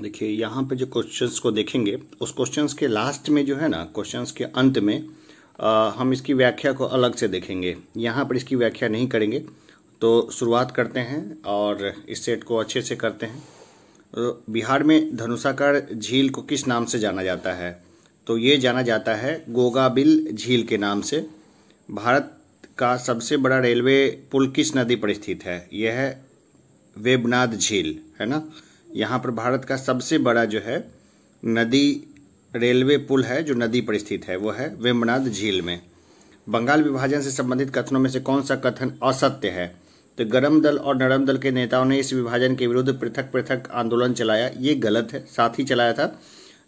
देखिए यहाँ पे जो क्वेश्चंस को देखेंगे उस क्वेश्चंस के लास्ट में जो है ना क्वेश्चंस के अंत में आ, हम इसकी व्याख्या को अलग से देखेंगे यहाँ पर इसकी व्याख्या नहीं करेंगे तो शुरुआत करते हैं और इस सेट को अच्छे से करते हैं बिहार में धनुषाकार झील को किस नाम से जाना जाता है तो ये जाना जाता है गोगाबिल झील के नाम से भारत का सबसे बड़ा रेलवे पुल किस नदी पर स्थित है यह है वेबनाथ झील है ना यहाँ पर भारत का सबसे बड़ा जो है नदी रेलवे पुल है जो नदी पर स्थित है वो है वेम्बनाथ झील में बंगाल विभाजन से संबंधित कथनों में से कौन सा कथन असत्य है तो गर्म दल और नरम दल के नेताओं ने इस विभाजन के विरुद्ध पृथक पृथक आंदोलन चलाया ये गलत है साथ ही चलाया था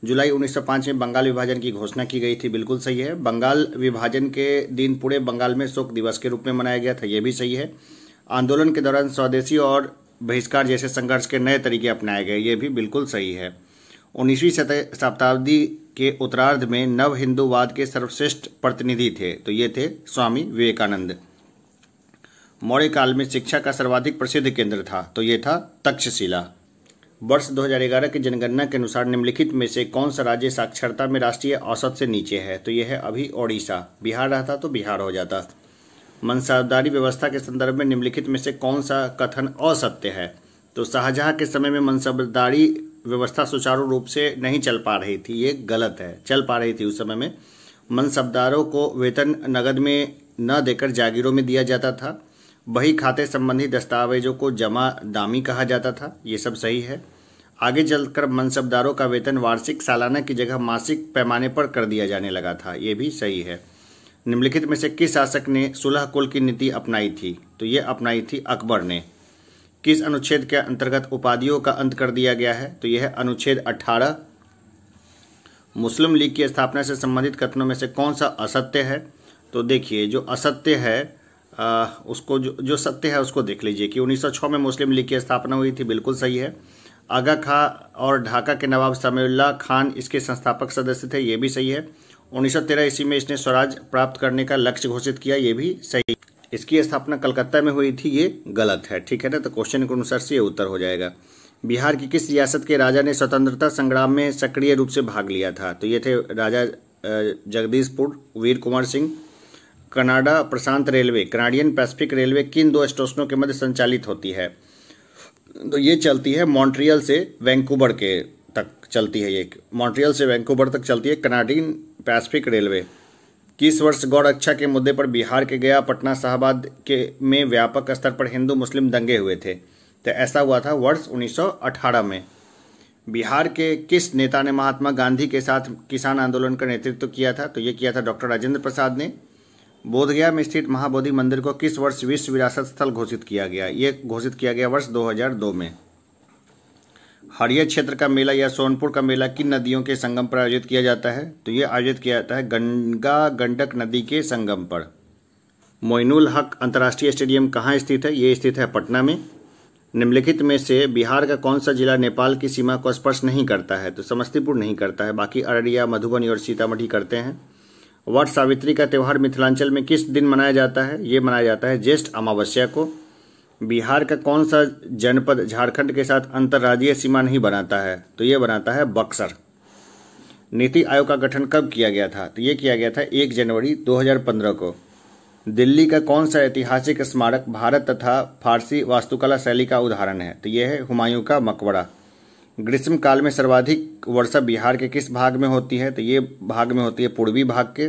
जुलाई 1905 में बंगाल विभाजन की घोषणा की गई थी बिल्कुल सही है बंगाल विभाजन के दिन पूरे बंगाल में शोक दिवस के रूप में मनाया गया था यह भी सही है आंदोलन के दौरान स्वदेशी और बहिष्कार जैसे संघर्ष के नए तरीके अपनाए गए ये भी बिल्कुल सही है उन्नीसवीं शताब्दी के उत्तरार्ध में नव हिंदूवाद के सर्वश्रेष्ठ प्रतिनिधि थे तो ये थे स्वामी विवेकानंद मौर्य काल में शिक्षा का सर्वाधिक प्रसिद्ध केंद्र था तो ये था तक्षशिला वर्ष 2011 की जनगणना के अनुसार निम्नलिखित में से कौन सा राज्य साक्षरता में राष्ट्रीय औसत से नीचे है तो यह है अभी ओडिशा बिहार रहता तो बिहार हो जाता मनसाबदारी व्यवस्था के संदर्भ में निम्नलिखित में से कौन सा कथन असत्य है तो शाहजहां के समय में मनसबदारी व्यवस्था सुचारू रूप से नहीं चल पा रही थी ये गलत है चल पा रही थी उस समय में मनसबदारों को वेतन नगद में न देकर जागीरों में दिया जाता था वही खाते संबंधी दस्तावेजों को जमा दामी कहा जाता था ये सब सही है आगे चलकर मनसबदारों का वेतन वार्षिक सालाना की जगह मासिक पैमाने पर कर दिया जाने लगा था ये भी सही है निम्नलिखित में से किस शासक ने सुलह कुल की नीति अपनाई थी तो ये अपनाई थी अकबर ने किस अनुच्छेद के अंतर्गत उपाधियों का अंत कर दिया गया है तो यह अनुच्छेद 18 मुस्लिम लीग की स्थापना से संबंधित कथनों में से कौन सा असत्य है तो देखिए जो असत्य है आ, उसको जो जो सत्य है उसको देख लीजिए कि 1906 में मुस्लिम लीग की स्थापना हुई थी बिल्कुल सही है आगा खां और ढाका के नवाब समीउल्ला खान इसके संस्थापक सदस्य थे ये भी सही है उन्नीस ईस्वी में इसने स्वराज प्राप्त करने का लक्ष्य घोषित किया ये भी सही इसकी स्थापना कलकत्ता में हुई थी ये गलत है ठीक है ना तो क्वेश्चन के अनुसार से ये उत्तर हो जाएगा बिहार की किस रियासत के राजा ने स्वतंत्रता संग्राम में सक्रिय रूप से भाग लिया था तो ये थे राजा जगदीशपुर वीर कुमार सिंह कनाडा प्रशांत रेलवे कनाडियन पैसिफिक रेलवे किन दो स्टेशनों के मध्य संचालित होती है तो ये चलती है मॉन्ट्रियल से वैंकूवर के तक चलती है ये मॉन्ट्रियल से वैंकूवर तक चलती है कनाडियन पैसिफिक रेलवे किस वर्ष वर्ष गौरक्षा अच्छा के मुद्दे पर बिहार के गया पटना शाहबाद के में व्यापक स्तर पर हिंदू मुस्लिम दंगे हुए थे तो ऐसा हुआ था वर्ष 1918 में बिहार के किस नेता ने महात्मा गांधी के साथ किसान आंदोलन का नेतृत्व किया था तो ये किया था डॉक्टर राजेंद्र प्रसाद ने बोधगया में स्थित महाबोधि मंदिर को किस वर्ष विश्व विरासत स्थल घोषित किया गया ये घोषित किया गया वर्ष 2002 में हरिया क्षेत्र का मेला या सोनपुर का मेला किन नदियों के संगम पर आयोजित किया जाता है तो ये आयोजित किया जाता है गंगा गंडक नदी के संगम पर मोइनुल हक अंतर्राष्ट्रीय स्टेडियम कहाँ स्थित है ये स्थित है पटना में निम्नलिखित में से बिहार का कौन सा जिला नेपाल की सीमा को स्पर्श नहीं करता है तो समस्तीपुर नहीं करता है बाकी अररिया मधुबनी और सीतामढ़ी करते हैं वट सावित्री का त्यौहार मिथिलांचल में किस दिन मनाया जाता है ये मनाया जाता है ज्येष्ठ अमावस्या को बिहार का कौन सा जनपद झारखंड के साथ अंतर्राज्यीय सीमा नहीं बनाता है तो ये बनाता है बक्सर नीति आयोग का गठन कब किया गया था तो ये किया गया था एक जनवरी 2015 को दिल्ली का कौन सा ऐतिहासिक स्मारक भारत तथा फारसी वास्तुकला शैली का उदाहरण है तो यह है हुमायूं का मकबरा ग्रीष्म काल में सर्वाधिक वर्षा बिहार के किस भाग में होती है तो ये भाग में होती है पूर्वी भाग के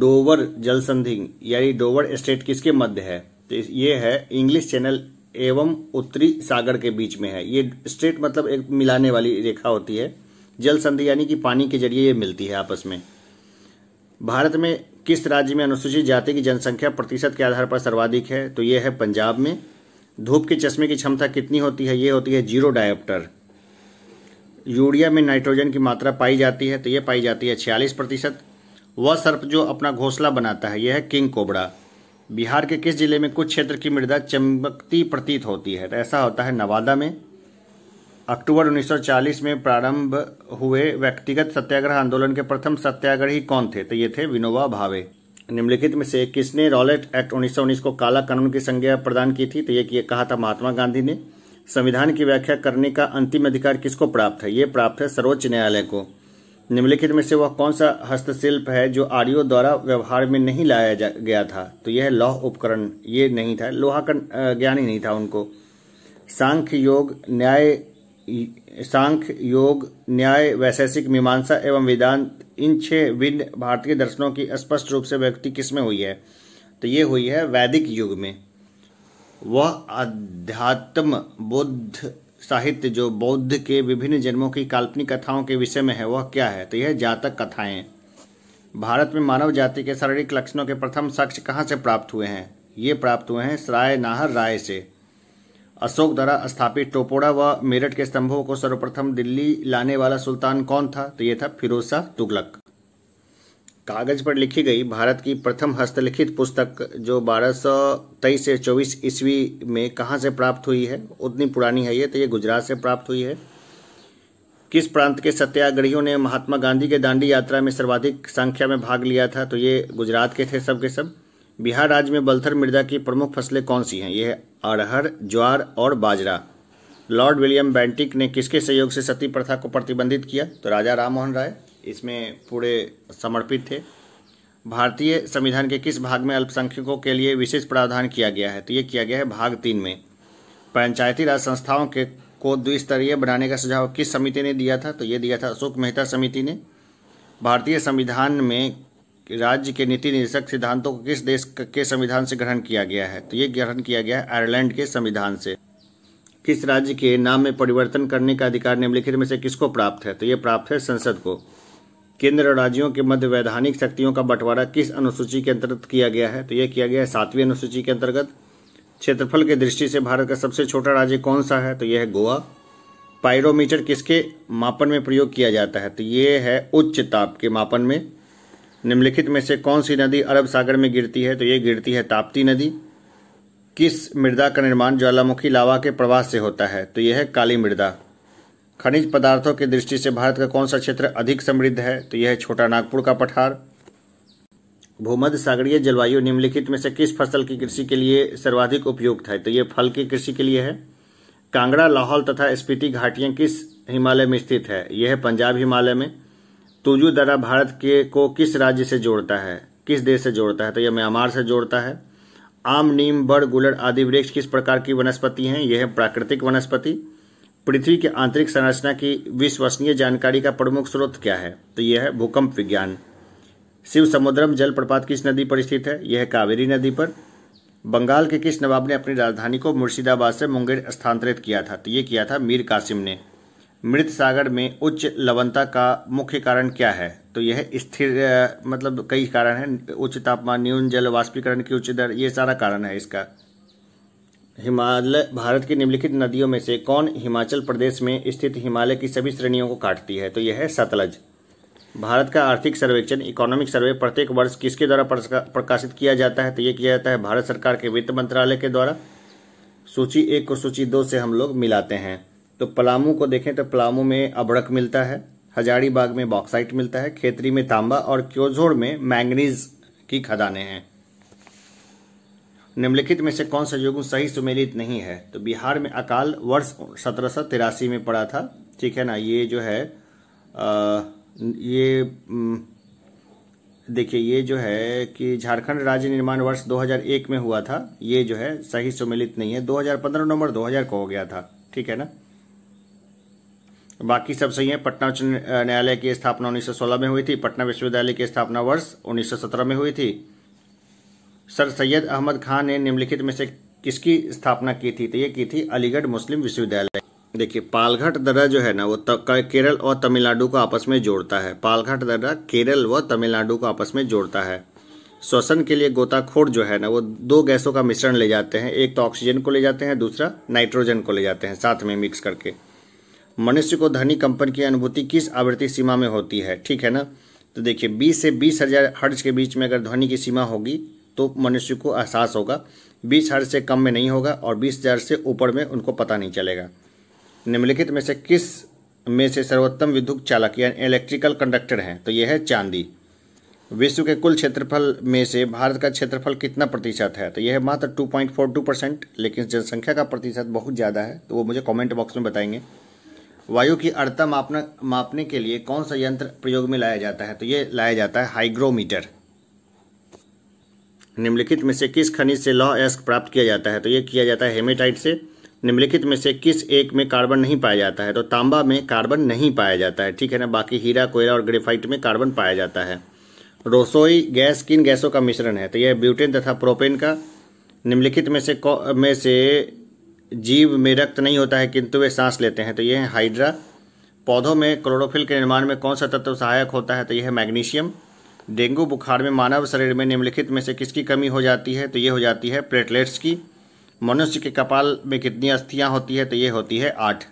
डोवर जलसंधि यानी डोवर स्टेट किसके मध्य है तो ये है इंग्लिश चैनल एवं उत्तरी सागर के बीच में है ये स्ट्रेट मतलब एक मिलाने वाली रेखा होती है जल संधि यानी कि पानी के जरिए ये मिलती है आपस में भारत में किस राज्य में अनुसूचित जाति की जनसंख्या प्रतिशत के आधार पर सर्वाधिक है तो ये है पंजाब में धूप के चश्मे की क्षमता कितनी होती है ये होती है जीरो डायोप्टर यूरिया में नाइट्रोजन की मात्रा पाई जाती है तो यह पाई जाती है छियालीस प्रतिशत वह सर्प जो अपना घोंसला बनाता है यह है किंग कोबड़ा बिहार के किस जिले में कुछ क्षेत्र की मृदा चमकती प्रतीत होती है तो ऐसा होता है नवादा में अक्टूबर 1940 में प्रारंभ हुए व्यक्तिगत सत्याग्रह आंदोलन के प्रथम सत्याग्रही कौन थे तो ये थे विनोबा भावे निम्नलिखित में से किसने रॉलेट एक्ट 1919 को काला कानून की संज्ञा प्रदान की थी तो ये किया कहा था महात्मा गांधी ने संविधान की व्याख्या करने का अंतिम अधिकार किसको प्राप्त है ये प्राप्त है सर्वोच्च न्यायालय को निम्नलिखित में से वह कौन सा हस्तशिल्प है जो आर्यो द्वारा व्यवहार में नहीं लाया गया था तो यह लौह उपकरण ये नहीं था लोहा का ज्ञान ही नहीं था उनको सांख्य योग न्याय सांख्य योग न्याय वैशेषिक मीमांसा एवं वेदांत इन छह विभिन्न भारतीय दर्शनों की स्पष्ट रूप से व्यक्ति किसमें हुई है तो ये हुई है वैदिक युग में वह अध्यात्म बुद्ध साहित्य जो बौद्ध के विभिन्न जन्मों की काल्पनिक कथाओं के विषय में है वह क्या है तो यह जातक कथाएं भारत में मानव जाति के शारीरिक लक्षणों के प्रथम साक्ष्य कहाँ से प्राप्त हुए हैं ये प्राप्त हुए हैं सराय नाहर राय से अशोक द्वारा स्थापित टोपोड़ा व मेरठ के स्तंभों को सर्वप्रथम दिल्ली लाने वाला सुल्तान कौन था तो यह था फिरोज शाह तुगलक कागज पर लिखी गई भारत की प्रथम हस्तलिखित पुस्तक जो 1223 से 24 ईस्वी में कहाँ से प्राप्त हुई है उतनी पुरानी है ये तो ये गुजरात से प्राप्त हुई है किस प्रांत के सत्याग्रहियों ने महात्मा गांधी के दांडी यात्रा में सर्वाधिक संख्या में भाग लिया था तो ये गुजरात के थे सब के सब बिहार राज्य में बल्थर मिर्जा की प्रमुख फसलें कौन सी हैं यह अरहर ज्वार और बाजरा लॉर्ड विलियम बैंटिक ने किसके सहयोग से सती प्रथा को प्रतिबंधित किया तो राजा राम मोहन राय इसमें पूरे समर्पित थे भारतीय संविधान के किस भाग में अल्पसंख्यकों के लिए विशेष प्रावधान किया गया है तो ये किया गया है भाग तीन में पंचायती राज संस्थाओं के को द्विस्तरीय बनाने का सुझाव किस समिति ने दिया था तो ये दिया था अशोक मेहता समिति ने भारतीय संविधान में राज्य के नीति निर्देशक सिद्धांतों को किस देश के संविधान से ग्रहण किया गया है तो ये ग्रहण किया गया है आयरलैंड के संविधान से किस राज्य के नाम में परिवर्तन करने का अधिकार निम्नलिखित में से किसको प्राप्त है तो ये प्राप्त है संसद को केंद्र और राज्यों के मध्य वैधानिक शक्तियों का बंटवारा किस अनुसूची के अंतर्गत किया गया है तो यह किया गया है सातवीं अनुसूची के अंतर्गत क्षेत्रफल के दृष्टि से भारत का सबसे छोटा राज्य कौन सा है तो यह है गोवा पायरोमीटर किसके मापन में प्रयोग किया जाता है तो ये है उच्च ताप के मापन में निम्नलिखित में से कौन सी नदी अरब सागर में गिरती है तो ये गिरती है ताप्ती नदी किस मृदा का निर्माण ज्वालामुखी लावा के प्रवाह से होता है तो यह है काली मृदा खनिज पदार्थों की दृष्टि से भारत का कौन सा क्षेत्र अधिक समृद्ध है तो यह है छोटा नागपुर का पठार भूमध्य सागरीय जलवायु निम्नलिखित में से किस फसल की कृषि के लिए सर्वाधिक उपयुक्त है तो ये फल की कृषि के लिए है कांगड़ा लाहौल तथा स्पीति घाटियां किस हिमालय में स्थित है यह है पंजाब हिमालय में तुजू दरा भारत के को किस राज्य से जोड़ता है किस देश से जोड़ता है तो यह म्यांमार से जोड़ता है आम नीम बड़ गुलड़ आदि वृक्ष किस प्रकार की वनस्पति है यह है प्राकृतिक वनस्पति पृथ्वी की आंतरिक संरचना की विश्वसनीय जानकारी का प्रमुख स्रोत क्या है तो यह है भूकंप विज्ञान शिव समुद्रम जलप्रपात किस नदी पर स्थित है यह कावेरी नदी पर बंगाल के किस नवाब ने अपनी राजधानी को मुर्शिदाबाद से मुंगेर स्थानांतरित किया था तो ये किया था मीर कासिम ने मृत सागर में उच्च लवणता का मुख्य कारण क्या है तो यह स्थिर मतलब कई कारण हैं उच्च तापमान न्यून जल वाष्पीकरण की उच्च दर ये सारा कारण है इसका हिमालय भारत की निम्नलिखित नदियों में से कौन हिमाचल प्रदेश में स्थित हिमालय की सभी श्रेणियों को काटती है तो यह है सतलज भारत का आर्थिक सर्वेक्षण इकोनॉमिक सर्वे प्रत्येक वर्ष किसके द्वारा प्रकाशित किया जाता है तो यह किया जाता है भारत सरकार के वित्त मंत्रालय के द्वारा सूची एक को सूची दो से हम लोग मिलाते हैं तो पलामू को देखें तो पलामू में अबड़क मिलता है हजारीबाग में बॉक्साइट मिलता है खेतरी में तांबा और क्योझोड़ में मैंगनीज की खदानें हैं निम्नलिखित में से कौन सा युग्म सही सुमेलित नहीं है तो बिहार में अकाल वर्ष सत्रह में पड़ा था ठीक है ना ये जो है आ, ये देखिए ये जो है कि झारखंड राज्य निर्माण वर्ष 2001 में हुआ था ये जो है सही सुमेलित नहीं है 2015 नंबर 2000 को हो गया था ठीक है ना बाकी सब सही है पटना उच्च न्यायालय की स्थापना 1916 में हुई थी पटना विश्वविद्यालय की स्थापना वर्ष 1917 में हुई थी सर सैयद अहमद खान ने निम्नलिखित में से किसकी स्थापना की थी तो ये की थी अलीगढ़ मुस्लिम विश्वविद्यालय देखिए पालघाट दर्रा जो है ना वो केरल और तमिलनाडु को आपस में जोड़ता है पालघाट दर्रा केरल व तमिलनाडु को आपस में जोड़ता है श्वसन के लिए गोताखोर जो है ना वो दो गैसों का मिश्रण ले जाते हैं एक तो ऑक्सीजन को ले जाते हैं दूसरा नाइट्रोजन को ले जाते हैं साथ में मिक्स करके मनुष्य को धनी कंपन की अनुभूति किस आवृत्ति सीमा में होती है ठीक है ना तो देखिए 20 से बीस हजार हर्ज के बीच में अगर ध्वनि की सीमा होगी तो मनुष्य को एहसास होगा बीस हज़ार से कम में नहीं होगा और बीस हज़ार से ऊपर में उनको पता नहीं चलेगा निम्नलिखित में से किस में से सर्वोत्तम विद्युत चालक या इलेक्ट्रिकल कंडक्टर हैं तो यह है चांदी विश्व के कुल क्षेत्रफल में से भारत का क्षेत्रफल कितना प्रतिशत है तो यह मात्र two point four two percent लेकिन जनसंख्या का प्रतिशत बहुत ज़्यादा है तो वो मुझे कमेंट बॉक्स में बताएंगे वायु की अड़ता मापना मापने के लिए कौन सा यंत्र प्रयोग में लाया जाता है तो ये लाया जाता है हाइग्रोमीटर निम्नलिखित में से किस खनिज से लॉ एस्क प्राप्त किया जाता है तो ये किया जाता है हेमेटाइट से निम्नलिखित में से किस एक में कार्बन नहीं पाया जाता है तो तांबा में कार्बन नहीं पाया जाता है ठीक है ना बाकी हीरा कोयला और ग्रेफाइट में कार्बन पाया जाता है रोसोई गैस किन गैसों का मिश्रण है तो यह ब्यूटेन तथा प्रोपेन का निम्नलिखित में से में से जीव में रक्त नहीं होता है किंतु वे सांस लेते हैं तो यह है हाइड्रा पौधों में क्लोरोफिल के निर्माण में कौन सा तत्व सहायक होता है तो यह है मैग्नीशियम डेंगू बुखार में मानव शरीर में निम्नलिखित में से किसकी कमी हो जाती है तो ये हो जाती है प्लेटलेट्स की मनुष्य के कपाल में कितनी अस्थियाँ होती है तो ये होती है आठ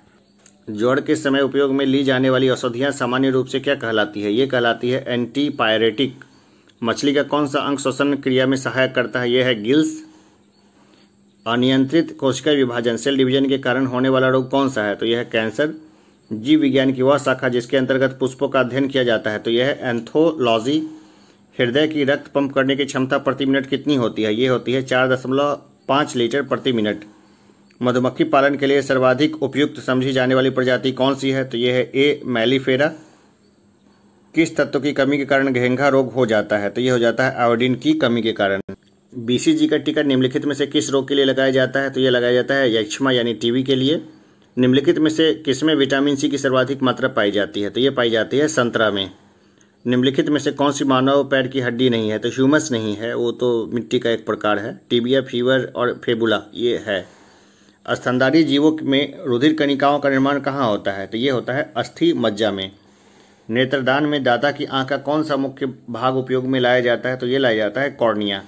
जोड़ के समय उपयोग में ली जाने वाली औषधियाँ सामान्य रूप से क्या कहलाती है ये कहलाती है एंटीपायरेटिक मछली का कौन सा अंग श्वसन क्रिया में सहायक करता है यह है गिल्स अनियंत्रित कोशिका विभाजन सेल डिवीजन के कारण होने वाला रोग कौन सा है तो यह है कैंसर जीव विज्ञान की वह शाखा जिसके अंतर्गत पुष्पों का अध्ययन किया जाता है तो यह है एंथोलॉजी हृदय की रक्त पंप करने की क्षमता प्रति मिनट कितनी होती है ये होती है चार दशमलव पाँच लीटर प्रति मिनट मधुमक्खी पालन के लिए सर्वाधिक उपयुक्त समझी जाने वाली प्रजाति कौन सी है तो ये है ए मैलीफेरा किस तत्व की कमी के कारण घेंघा रोग हो जाता है तो ये हो जाता है आयोडीन की कमी के कारण बीसीजी का टीका निम्नलिखित में से किस रोग के लिए लगाया जाता है तो ये लगाया जाता है यक्षमा यानी टीवी के लिए निम्नलिखित में से किसमें विटामिन सी की सर्वाधिक मात्रा पाई जाती है तो ये पाई जाती है संतरा में निम्नलिखित में से कौन सी मानव पैर की हड्डी नहीं है तो ह्यूमस नहीं है वो तो मिट्टी का एक प्रकार है टीबिया फीवर और फेबुला ये है स्तनधारी जीवों में रुधिर कणिकाओं का निर्माण कहाँ होता है तो ये होता है अस्थि मज्जा में नेत्रदान में दाता की आंख का कौन सा मुख्य भाग उपयोग में लाया जाता है तो ये लाया जाता है कॉर्निया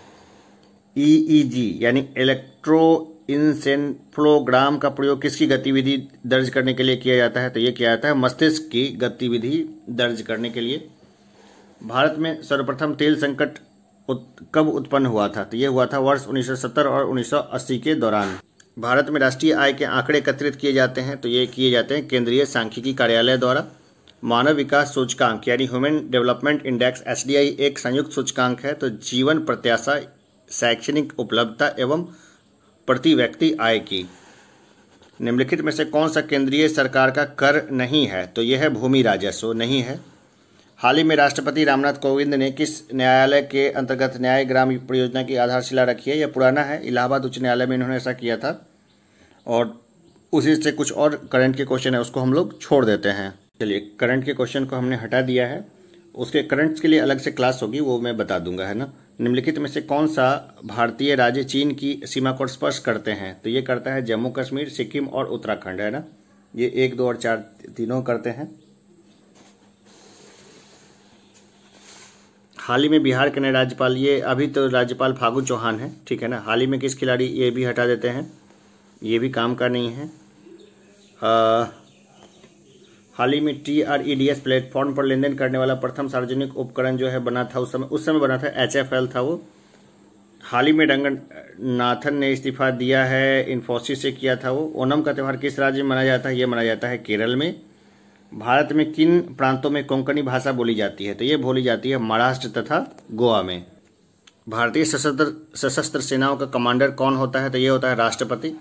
ईईजी e e यानी इलेक्ट्रो इंसेंफ्लोग्राम का प्रयोग किसकी गतिविधि दर्ज करने के लिए किया जाता है तो ये किया जाता है मस्तिष्क की गतिविधि दर्ज करने के लिए भारत में सर्वप्रथम तेल संकट उत, कब उत्पन्न हुआ था तो यह हुआ था वर्ष 1970 और 1980 के दौरान भारत में राष्ट्रीय आय के आंकड़े एकत्रित किए जाते हैं तो ये किए जाते हैं केंद्रीय सांख्यिकी कार्यालय द्वारा मानव विकास सूचकांक यानी ह्यूमन डेवलपमेंट इंडेक्स एस एक संयुक्त सूचकांक है तो जीवन प्रत्याशा शैक्षणिक उपलब्धता एवं प्रति व्यक्ति आय की निम्नलिखित में से कौन सा केंद्रीय सरकार का कर नहीं है तो यह भूमि राजस्व नहीं है हाल ही में राष्ट्रपति रामनाथ कोविंद ने किस न्यायालय के अंतर्गत न्याय ग्राम परियोजना की आधारशिला रखी है यह पुराना है इलाहाबाद उच्च न्यायालय में इन्होंने ऐसा किया था और उसी से कुछ और करंट के क्वेश्चन है उसको हम लोग छोड़ देते हैं चलिए करंट के क्वेश्चन को हमने हटा दिया है उसके करंट्स के लिए अलग से क्लास होगी वो मैं बता दूंगा है ना निम्नलिखित में से कौन सा भारतीय राज्य चीन की सीमा को स्पर्श करते हैं तो ये करता है जम्मू कश्मीर सिक्किम और उत्तराखंड है ना ये एक दो और चार तीनों करते हैं हाल ही में बिहार के नए राज्यपाल ये अभी तो राज्यपाल फागू चौहान है ठीक है ना हाल ही में किस खिलाड़ी ये भी हटा देते हैं ये भी काम का नहीं है हाल ही में T R E D S platform पर लेन देन करने वाला प्रथम सार्वजनिक उपकरण जो है बना था उस समय उस समय बना था एच एफ एल था वो हाल ही में रंगनाथन ने इस्तीफा दिया है इन्फोसिस से किया था वो ओनम का त्यौहार किस राज्य में मनाया जाता है ये मनाया जाता है केरल में भारत में किन प्रांतों में कोंकणी भाषा बोली जाती है तो ये बोली जाती है महाराष्ट्र तथा गोवा में भारतीय सशस्त्र सशस्त्र सेनाओं का कमांडर कौन होता है तो ये होता है राष्ट्रपति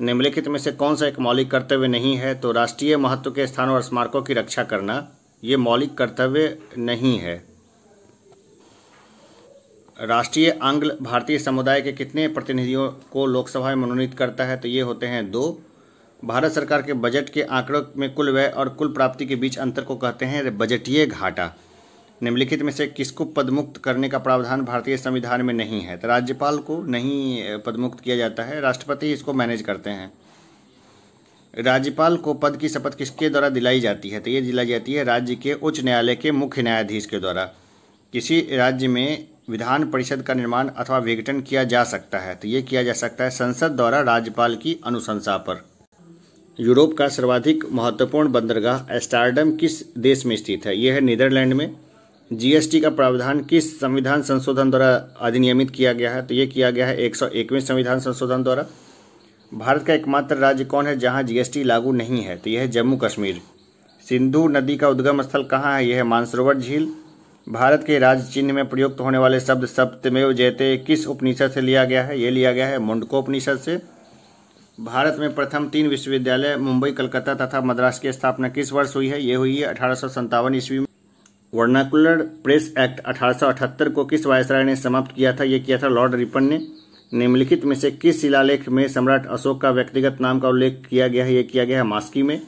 निम्नलिखित में से कौन सा एक मौलिक कर्तव्य नहीं है तो राष्ट्रीय महत्व के स्थानों और स्मारकों की रक्षा करना ये मौलिक कर्तव्य नहीं है राष्ट्रीय आंग्ल भारतीय समुदाय के कितने प्रतिनिधियों को लोकसभा में मनोनीत करता है तो ये होते हैं दो भारत सरकार के बजट के आंकड़ों में कुल व्यय और कुल प्राप्ति के बीच अंतर को कहते हैं बजटीय घाटा निम्नलिखित में से किसको पदमुक्त करने का प्रावधान भारतीय संविधान में नहीं है तो राज्यपाल को नहीं पदमुक्त किया जाता है राष्ट्रपति इसको मैनेज करते हैं राज्यपाल को पद की शपथ किसके द्वारा दिलाई जाती है तो ये दिलाई जाती है राज्य के उच्च न्यायालय के मुख्य न्यायाधीश के द्वारा किसी राज्य में विधान परिषद का निर्माण अथवा विघटन किया जा सकता है तो ये किया जा सकता है संसद द्वारा राज्यपाल की अनुशंसा पर यूरोप का सर्वाधिक महत्वपूर्ण बंदरगाह एस्टार्डम किस देश में स्थित है यह है नीदरलैंड में जीएसटी का प्रावधान किस संविधान संशोधन द्वारा अधिनियमित किया गया है तो ये किया गया है एक सौ संविधान संशोधन द्वारा भारत का एकमात्र राज्य कौन है जहाँ जीएसटी लागू नहीं है तो यह है जम्मू कश्मीर सिंधु नदी का उद्गम स्थल कहाँ है यह है मानसरोवर झील भारत के राज्य चिन्ह में प्रयुक्त होने वाले शब्द सप्तमेव जयते किस उपनिषद से लिया गया है यह लिया गया है मुंडको उपनिषद से भारत में प्रथम तीन विश्वविद्यालय मुंबई कलकत्ता तथा मद्रास की स्थापना किस वर्ष हुई है ये हुई है अठारह ईस्वी में वर्नाकुलर प्रेस एक्ट अठारह को किस वायसराय ने समाप्त किया था यह किया था लॉर्ड रिपन ने निम्नलिखित में से किस शिलालेख में सम्राट अशोक का व्यक्तिगत नाम का उल्लेख किया गया है यह किया गया है मास्की में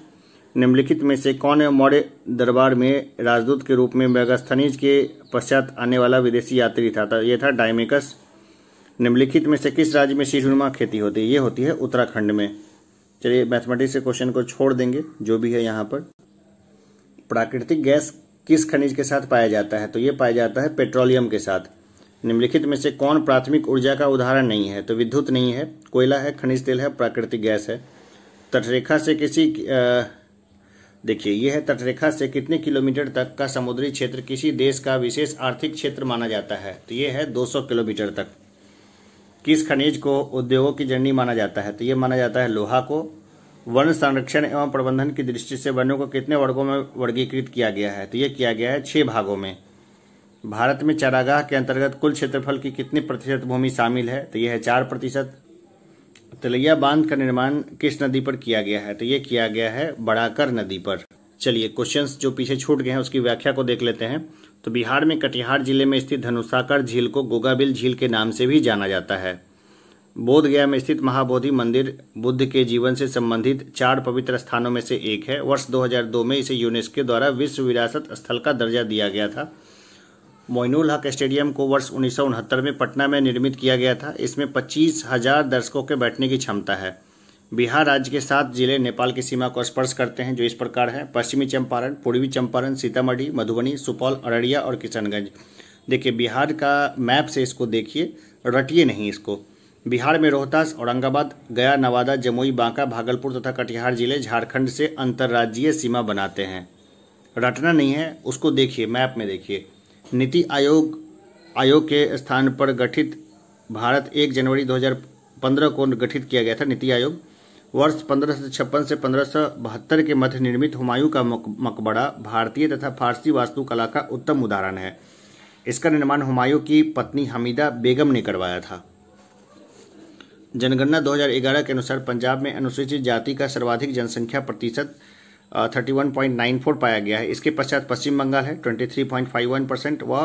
निम्नलिखित में से कौन है मौर्य दरबार में राजदूत के रूप में मेगास्थनीज के पश्चात आने वाला विदेशी यात्री था, तो था था डायमिकस निम्नलिखित में से किस राज्य में शीशुनुमा खेती होती है ये होती है उत्तराखंड में चलिए मैथमेटिक्स के क्वेश्चन को छोड़ देंगे जो भी है यहाँ पर प्राकृतिक गैस किस खनिज के साथ पाया जाता है तो ये पाया जाता है पेट्रोलियम के साथ निम्नलिखित में से कौन प्राथमिक ऊर्जा का उदाहरण नहीं है तो विद्युत नहीं है कोयला है खनिज तेल है प्राकृतिक गैस है तटरेखा से किसी देखिए यह है तटरेखा से कितने किलोमीटर तक का समुद्री क्षेत्र किसी देश का विशेष आर्थिक क्षेत्र माना जाता है तो ये है 200 किलोमीटर तक किस खनिज को उद्योगों की जननी माना जाता है तो यह माना जाता है लोहा को वन संरक्षण एवं प्रबंधन की दृष्टि से वनों को कितने वर्गों में वर्गीकृत किया गया है तो यह किया गया है छह भागों में भारत में चारागाह के अंतर्गत कुल क्षेत्रफल की कितनी प्रतिशत भूमि शामिल है तो यह है चार प्रतिशत तलैया बांध का निर्माण किस नदी पर किया गया है तो यह किया गया है बड़ाकर नदी पर चलिए क्वेश्चंस जो पीछे छूट गए हैं उसकी व्याख्या को देख लेते हैं तो बिहार में कटिहार जिले में स्थित धनुषाकर झील को गोगाबिल झील के नाम से भी जाना जाता है बोध गया में स्थित महाबोधि मंदिर बुद्ध के जीवन से संबंधित चार पवित्र स्थानों में से एक है वर्ष 2002 में इसे यूनेस्को द्वारा विश्व विरासत स्थल का दर्जा दिया गया था मोइनुल हक स्टेडियम को वर्ष उन्नीस में पटना में निर्मित किया गया था इसमें पच्चीस हजार दर्शकों के बैठने की क्षमता है बिहार राज्य के सात जिले नेपाल की सीमा को स्पर्श करते हैं जो इस प्रकार है पश्चिमी चंपारण पूर्वी चंपारण सीतामढ़ी मधुबनी सुपौल अररिया और किशनगंज देखिए बिहार का मैप से इसको देखिए रटिए नहीं इसको बिहार में रोहतास औरंगाबाद गया नवादा जमुई बांका भागलपुर तथा कटिहार जिले झारखंड से अंतर्राज्यीय सीमा बनाते हैं रटना नहीं है उसको देखिए मैप में देखिए नीति आयोग आयोग के स्थान पर गठित भारत एक जनवरी 2015 को गठित किया गया था नीति आयोग वर्ष पंद्रह से पंद्रह के मध्य निर्मित हुमायूं का मकबरा भारतीय तथा फारसी वास्तुकला का उत्तम उदाहरण है इसका निर्माण हुमायूं की पत्नी हमीदा बेगम ने करवाया था जनगणना 2011 के अनुसार पंजाब में अनुसूचित जाति का सर्वाधिक जनसंख्या प्रतिशत 31.94 पाया गया है इसके पश्चात पश्चिम बंगाल है 23.51 परसेंट व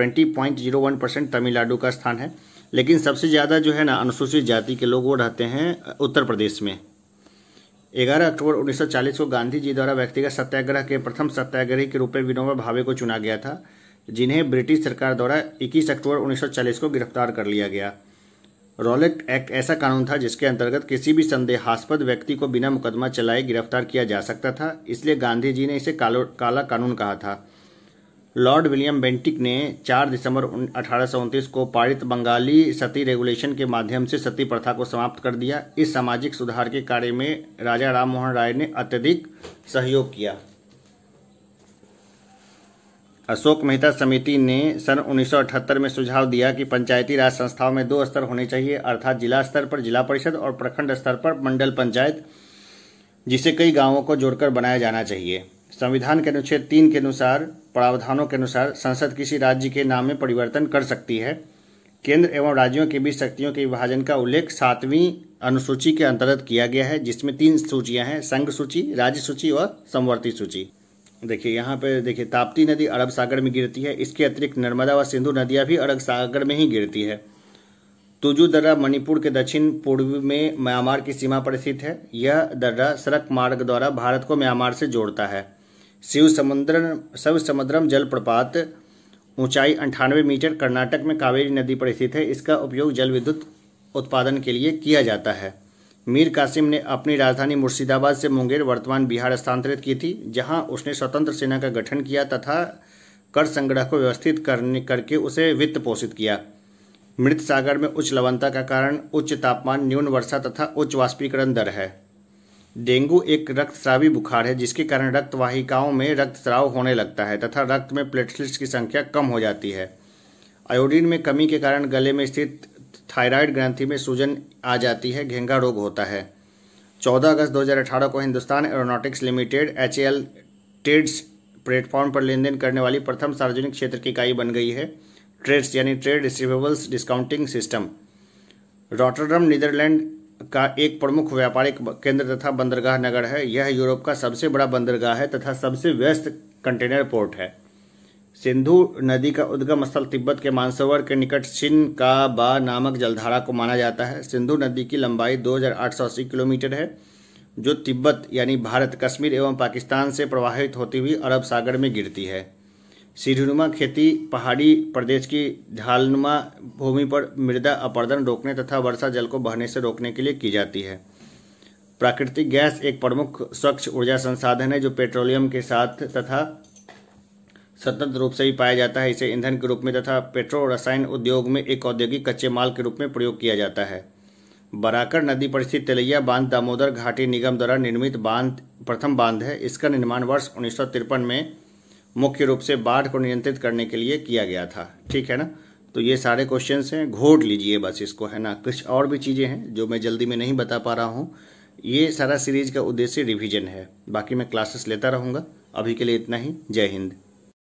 20.01 परसेंट तमिलनाडु का स्थान है लेकिन सबसे ज़्यादा जो है ना अनुसूचित जाति के लोग वो रहते हैं उत्तर प्रदेश में 11 अक्टूबर 1940 को गांधी जी द्वारा व्यक्तिगत सत्याग्रह के प्रथम सत्याग्रही के रूप में विनोबा भावे को चुना गया था जिन्हें ब्रिटिश सरकार द्वारा 21 अक्टूबर 1940 को गिरफ्तार कर लिया गया रॉलेट एक्ट ऐसा कानून था जिसके अंतर्गत किसी भी संदेहास्पद व्यक्ति को बिना मुकदमा चलाए गिरफ्तार किया जा सकता था इसलिए गांधी जी ने इसे काला कानून कहा था लॉर्ड विलियम बेंटिक ने 4 दिसंबर अठारह को पारित बंगाली सती रेगुलेशन के माध्यम से सती प्रथा को समाप्त कर दिया इस सामाजिक सुधार के कार्य में राजा राम मोहन राय ने अत्यधिक सहयोग किया अशोक मेहता समिति ने सन 1978 में सुझाव दिया कि पंचायती राज संस्थाओं में दो स्तर होने चाहिए अर्थात जिला स्तर पर जिला परिषद और प्रखंड स्तर पर मंडल पंचायत जिसे कई गांवों को जोड़कर बनाया जाना चाहिए संविधान के अनुच्छेद तीन के अनुसार प्रावधानों के अनुसार संसद किसी राज्य के नाम में परिवर्तन कर सकती है केंद्र एवं राज्यों के बीच शक्तियों के विभाजन का उल्लेख सातवीं अनुसूची के अंतर्गत किया गया है जिसमें तीन सूचियां हैं संघ सूची राज्य सूची और संवर्ती सूची देखिए यहाँ पर देखिए ताप्ती नदी अरब सागर में गिरती है इसके अतिरिक्त नर्मदा व सिंधु नदियाँ भी अरब सागर में ही गिरती है तुजू दर्रा मणिपुर के दक्षिण पूर्व में म्यांमार की सीमा पर स्थित है यह दर्रा सड़क मार्ग द्वारा भारत को म्यांमार से जोड़ता है शिव समुद्र शिव समुद्रम जलप्रपात ऊंचाई अंठानवे मीटर कर्नाटक में कावेरी नदी पर स्थित है इसका उपयोग जल विद्युत उत्पादन के लिए किया जाता है मीर कासिम ने अपनी राजधानी मुर्शिदाबाद से मुंगेर वर्तमान बिहार स्थानांतरित की थी जहां उसने स्वतंत्र सेना का गठन किया तथा कर संग्रह को व्यवस्थित करने करके उसे वित्त पोषित किया मृत सागर में उच्च लवणता का कारण उच्च तापमान न्यून वर्षा तथा उच्च वाष्पीकरण दर है डेंगू एक रक्तस्रावी बुखार है जिसके कारण रक्तवाहिकाओं में रक्तस्राव होने लगता है तथा रक्त में प्लेटलेट्स की संख्या कम हो जाती है आयोडीन में कमी के कारण गले में स्थित थायराइड ग्रंथि में सूजन आ जाती है घेंगा रोग होता है 14 अगस्त 2018 को Hindustan aeronautics limited H L TReDS platform पर लेन देन करने वाली प्रथम सार्वजनिक क्षेत्र की इकाई बन गई है ट्रेड्स यानी trade receivables discounting system Rotterdam Netherland का एक प्रमुख व्यापारिक केंद्र तथा बंदरगाह नगर है यह यूरोप का सबसे बड़ा बंदरगाह है तथा सबसे व्यस्त कंटेनर पोर्ट है सिंधु नदी का उद्गम स्थल तिब्बत के मानसरोवर के निकट सिन का बा नामक जलधारा को माना जाता है सिंधु नदी की लंबाई 2880 किलोमीटर है जो तिब्बत यानी भारत कश्मीर एवं पाकिस्तान से प्रवाहित होती हुई अरब सागर में गिरती है सीढ़ीनुमा खेती पहाड़ी प्रदेश की ढालनुमा भूमि पर मृदा अपर्दन रोकने तथा वर्षा जल को बहने से रोकने के लिए की जाती है प्राकृतिक गैस एक प्रमुख स्वच्छ ऊर्जा संसाधन है जो पेट्रोलियम के साथ तथा सतत रूप से ही पाया जाता है इसे ईंधन के रूप में तथा पेट्रो रसायन उद्योग में एक औद्योगिक कच्चे माल के रूप में प्रयोग किया जाता है बराकर नदी पर स्थित तेलैया बांध दामोदर घाटी निगम द्वारा निर्मित बांध प्रथम बांध है इसका निर्माण वर्ष उन्नीस में मुख्य रूप से बाढ़ को नियंत्रित करने के लिए किया गया था ठीक है ना तो ये सारे क्वेश्चन हैं घोट लीजिए बस इसको है ना कुछ और भी चीज़ें हैं जो मैं जल्दी में नहीं बता पा रहा हूँ ये सारा सीरीज का उद्देश्य रिविजन है बाकी मैं क्लासेस लेता रहूँगा अभी के लिए इतना ही जय हिंद